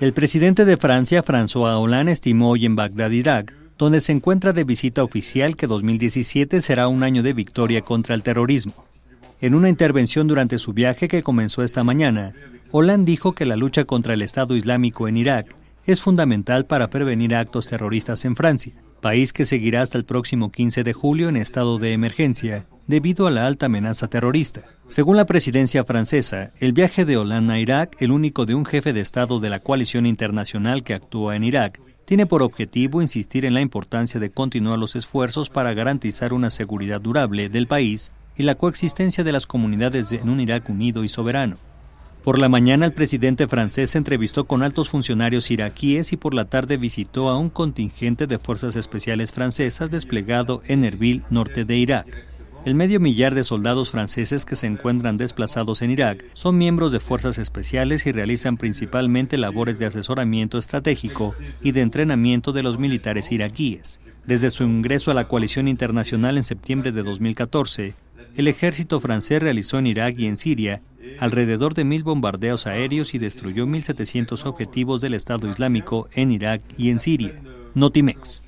El presidente de Francia, François Hollande, estimó hoy en Bagdad, Irak, donde se encuentra de visita oficial que 2017 será un año de victoria contra el terrorismo. En una intervención durante su viaje que comenzó esta mañana, Hollande dijo que la lucha contra el Estado Islámico en Irak es fundamental para prevenir actos terroristas en Francia, país que seguirá hasta el próximo 15 de julio en estado de emergencia debido a la alta amenaza terrorista. Según la presidencia francesa, el viaje de Hollande a Irak, el único de un jefe de Estado de la coalición internacional que actúa en Irak, tiene por objetivo insistir en la importancia de continuar los esfuerzos para garantizar una seguridad durable del país y la coexistencia de las comunidades en un Irak unido y soberano. Por la mañana el presidente francés se entrevistó con altos funcionarios iraquíes y por la tarde visitó a un contingente de fuerzas especiales francesas desplegado en Erbil, norte de Irak. El medio millar de soldados franceses que se encuentran desplazados en Irak son miembros de fuerzas especiales y realizan principalmente labores de asesoramiento estratégico y de entrenamiento de los militares iraquíes. Desde su ingreso a la coalición internacional en septiembre de 2014, el ejército francés realizó en Irak y en Siria alrededor de mil bombardeos aéreos y destruyó 1.700 objetivos del Estado Islámico en Irak y en Siria. Notimex.